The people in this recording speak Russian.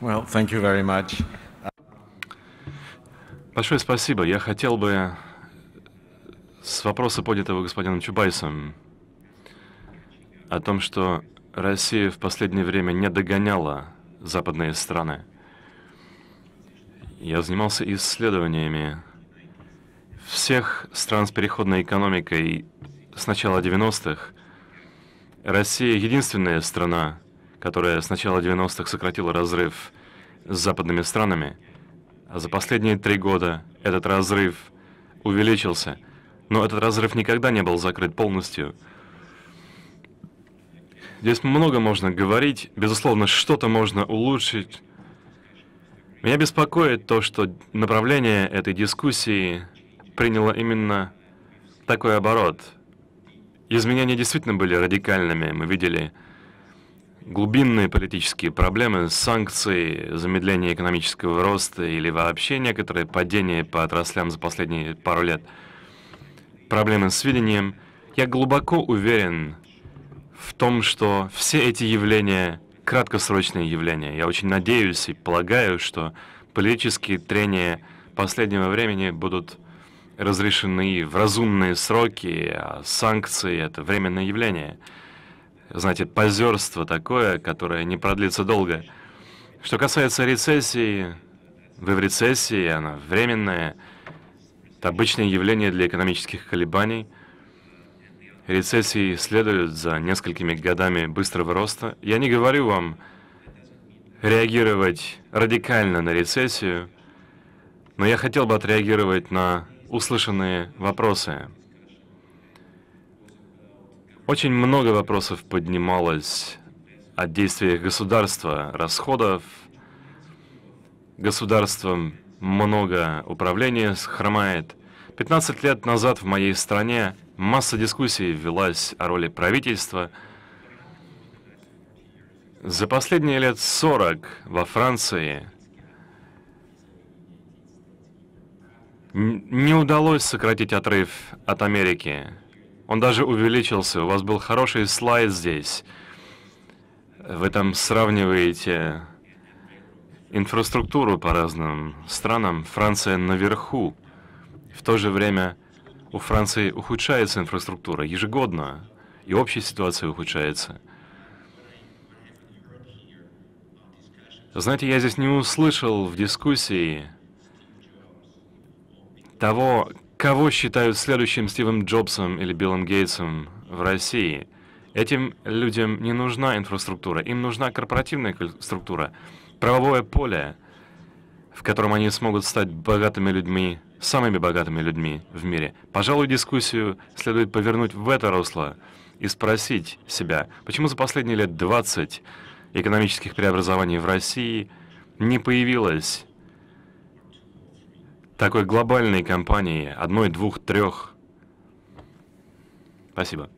Well, thank you very much. Большое спасибо. Я хотел бы с вопроса, поднятого господином Чубайсом, о том, что Россия в последнее время не догоняла западные страны. Я занимался исследованиями всех стран с переходной экономикой с начала 90-х. Россия — единственная страна, которая с начала 90-х сократила разрыв с западными странами, а за последние три года этот разрыв увеличился. Но этот разрыв никогда не был закрыт полностью. Здесь много можно говорить, безусловно, что-то можно улучшить. Меня беспокоит то, что направление этой дискуссии приняло именно такой оборот. Изменения действительно были радикальными, мы видели глубинные политические проблемы, санкции, замедление экономического роста или вообще некоторые падения по отраслям за последние пару лет, проблемы с видением, я глубоко уверен в том, что все эти явления — краткосрочные явления. Я очень надеюсь и полагаю, что политические трения последнего времени будут разрешены в разумные сроки, а санкции — это временное явление — знаете, позерство такое, которое не продлится долго. Что касается рецессии, вы в рецессии, она временная. Это обычное явление для экономических колебаний. Рецессии следуют за несколькими годами быстрого роста. Я не говорю вам реагировать радикально на рецессию, но я хотел бы отреагировать на услышанные вопросы. Очень много вопросов поднималось о действиях государства, расходов. Государством много управления хромает. 15 лет назад в моей стране масса дискуссий велась о роли правительства. За последние лет 40 во Франции не удалось сократить отрыв от Америки. Он даже увеличился. У вас был хороший слайд здесь. Вы там сравниваете инфраструктуру по разным странам. Франция наверху. В то же время у Франции ухудшается инфраструктура ежегодно, и общая ситуация ухудшается. Знаете, я здесь не услышал в дискуссии того, Кого считают следующим Стивом Джобсом или Биллом Гейтсом в России? Этим людям не нужна инфраструктура, им нужна корпоративная структура, правовое поле, в котором они смогут стать богатыми людьми, самыми богатыми людьми в мире. Пожалуй, дискуссию следует повернуть в это русло и спросить себя, почему за последние лет 20 экономических преобразований в России не появилось такой глобальной компании, одной, двух, трех. Спасибо.